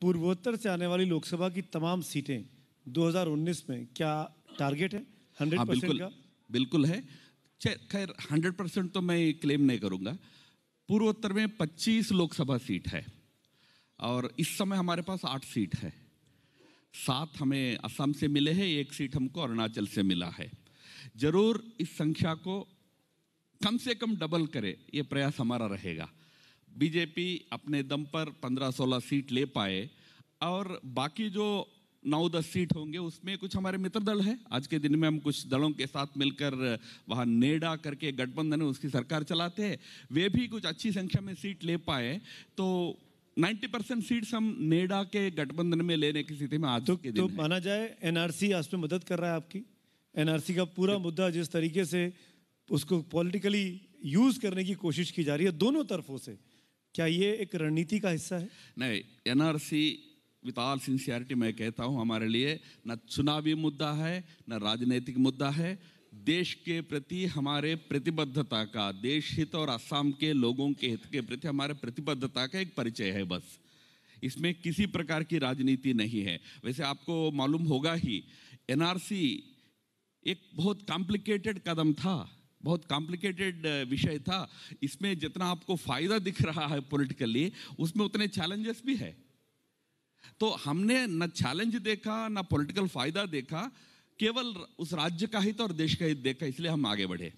पूर्वोत्तर से आने वाली लोकसभा की तमाम सीटें 2019 में क्या टारगेट है हंड्रेड हाँ, बिल्कुल का? बिल्कुल है खैर हंड्रेड परसेंट तो मैं क्लेम नहीं करूंगा पूर्वोत्तर में 25 लोकसभा सीट है और इस समय हमारे पास आठ सीट है सात हमें असम से मिले हैं एक सीट हमको अरुणाचल से मिला है जरूर इस संख्या को कम से कम डबल करे ये प्रयास हमारा रहेगा बीजेपी अपने दम पर 15-16 सीट ले पाए और बाकी जो नौ दस सीट होंगे उसमें कुछ हमारे मित्र दल है आज के दिन में हम कुछ दलों के साथ मिलकर वहाँ नेडा करके गठबंधन उसकी सरकार चलाते हैं वे भी कुछ अच्छी संख्या में सीट ले पाए तो 90 परसेंट सीट्स हम नेडा के गठबंधन में लेने की स्थिति में आज तो, के दिन तो माना जाए एनआरसी आज में मदद कर रहा है आपकी एनआरसी का पूरा मुद्दा जिस तरीके से उसको पॉलिटिकली यूज करने की कोशिश की जा रही है दोनों तरफों से क्या ये एक रणनीति का हिस्सा है नहीं एनआरसी विथ ऑल सिंसियरिटी मैं कहता हूँ हमारे लिए न चुनावी मुद्दा है न राजनीतिक मुद्दा है देश के प्रति हमारे प्रतिबद्धता का देश हित और असम के लोगों के हित के प्रति हमारे प्रतिबद्धता का एक परिचय है बस इसमें किसी प्रकार की राजनीति नहीं है वैसे आपको मालूम होगा ही एनआरसी एक बहुत कॉम्प्लिकेटेड कदम था बहुत कॉम्प्लिकेटेड uh, विषय था इसमें जितना आपको फायदा दिख रहा है पॉलिटिकली उसमें उतने चैलेंजेस भी है तो हमने न चैलेंज देखा न पॉलिटिकल फायदा देखा केवल उस राज्य का हित और देश का हित देखा इसलिए हम आगे बढ़े